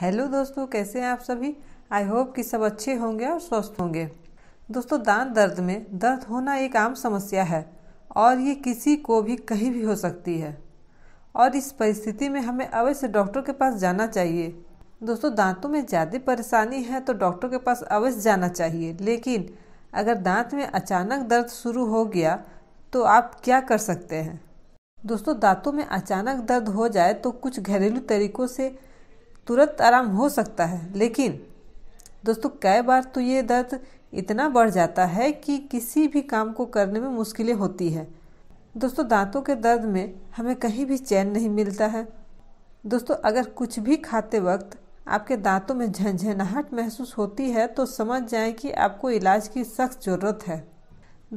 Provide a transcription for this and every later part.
hello दोस्तों कैसे हैं आप सभी आई होप कि सब अच्छे होंगे और स्वस्थ होंगे दोस्तों दांत दर्द में दर्द होना एक आम समस्या है और ये किसी को भी कहीं भी हो सकती है और इस परिस्थिति में हमें अवश्य डॉक्टर के पास जाना चाहिए दोस्तों दांतों में ज़्यादा परेशानी है तो डॉक्टर के पास अवश्य जाना चाहिए लेकिन अगर दांत में अचानक दर्द शुरू हो गया तो आप क्या कर सकते हैं दोस्तों दांतों में अचानक दर्द हो जाए तो कुछ घरेलू तरीकों से तुरंत आराम हो सकता है लेकिन दोस्तों कई बार तो ये दर्द इतना बढ़ जाता है कि किसी भी काम को करने में मुश्किलें होती है दोस्तों दांतों के दर्द में हमें कहीं भी चैन नहीं मिलता है दोस्तों अगर कुछ भी खाते वक्त आपके दांतों में झंझनाहट महसूस होती है तो समझ जाएं कि आपको इलाज की सख्त ज़रूरत है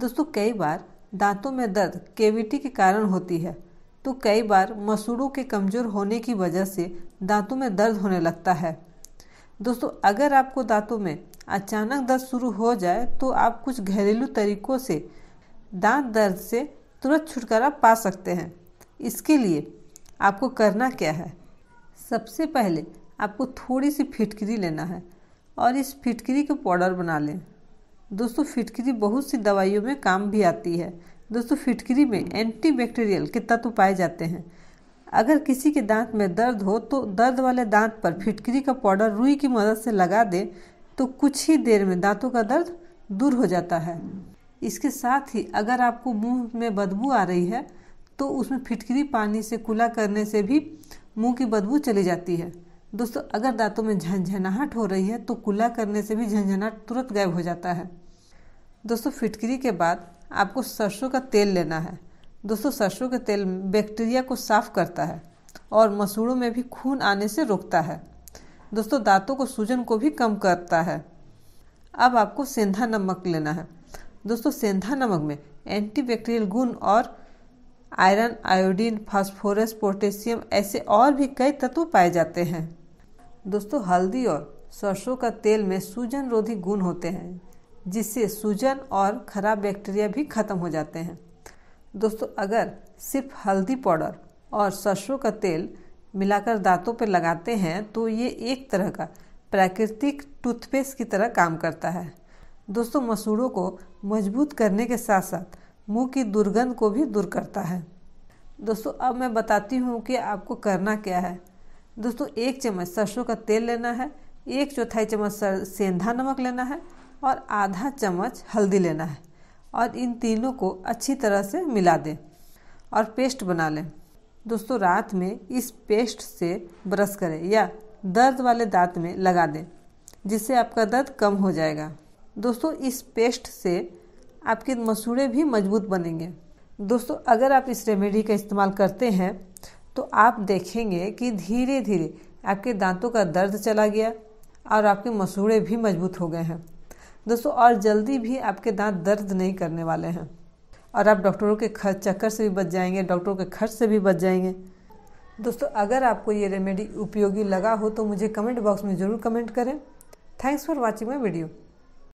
दोस्तों कई बार दांतों में दर्द केविटी के कारण होती है तो कई बार मसूड़ों के कमज़ोर होने की वजह से दांतों में दर्द होने लगता है दोस्तों अगर आपको दांतों में अचानक दर्द शुरू हो जाए तो आप कुछ घरेलू तरीकों से दांत दर्द से तुरंत छुटकारा पा सकते हैं इसके लिए आपको करना क्या है सबसे पहले आपको थोड़ी सी फिटकरी लेना है और इस फिटकरी का पाउडर बना लें दोस्तों फिटकरी बहुत सी दवाइयों में काम भी आती है दोस्तों फिटकरी में एंटीबैक्टीरियल के तत्व पाए जाते हैं अगर किसी के दांत में दर्द हो तो दर्द वाले दांत पर फिटकरी का पाउडर रुई की मदद से लगा दें तो कुछ ही देर में दांतों का दर्द दूर हो जाता है इसके साथ ही अगर आपको मुंह में बदबू आ रही है तो उसमें फिटकरी पानी से कुला करने से भी मुंह की बदबू चली जाती है दोस्तों अगर दांतों में झंझनाहट हो रही है तो कुला करने से भी झंझनाहट तुरंत गायब हो जाता है दोस्तों फिटकरी के बाद आपको सरसों का तेल लेना है दोस्तों सरसों के तेल बैक्टीरिया को साफ करता है और मसूड़ों में भी खून आने से रोकता है दोस्तों दांतों को सूजन को भी कम करता है अब आपको सेंधा नमक लेना है दोस्तों सेंधा नमक में एंटीबैक्टीरियल गुण और आयरन आयोडीन फास्फोरस पोटेशियम ऐसे और भी कई तत्व पाए जाते हैं दोस्तों हल्दी और सरसों का तेल में सूजन रोधी गुण होते हैं जिससे सूजन और ख़राब बैक्टीरिया भी ख़त्म हो जाते हैं दोस्तों अगर सिर्फ हल्दी पाउडर और सरसों का तेल मिलाकर दांतों पर लगाते हैं तो ये एक तरह का प्राकृतिक टूथपेस्ट की तरह काम करता है दोस्तों मसूड़ों को मजबूत करने के साथ साथ मुंह की दुर्गंध को भी दूर करता है दोस्तों अब मैं बताती हूँ कि आपको करना क्या है दोस्तों एक चम्मच सरसों का तेल लेना है एक चौथाई चम्मच सेंधा नमक लेना है और आधा चम्मच हल्दी लेना है और इन तीनों को अच्छी तरह से मिला दें और पेस्ट बना लें दोस्तों रात में इस पेस्ट से ब्रश करें या दर्द वाले दांत में लगा दें जिससे आपका दर्द कम हो जाएगा दोस्तों इस पेस्ट से आपके मसूड़े भी मजबूत बनेंगे दोस्तों अगर आप इस रेमेडी का इस्तेमाल करते हैं तो आप देखेंगे कि धीरे धीरे आपके दांतों का दर्द चला गया और आपके मसूड़े भी मजबूत हो गए हैं दोस्तों और जल्दी भी आपके दांत दर्द नहीं करने वाले हैं और आप डॉक्टरों के खर्च चक्कर से भी बच जाएंगे डॉक्टरों के खर्च से भी बच जाएंगे दोस्तों अगर आपको ये रेमेडी उपयोगी लगा हो तो मुझे कमेंट बॉक्स में ज़रूर कमेंट करें thanks for watching my video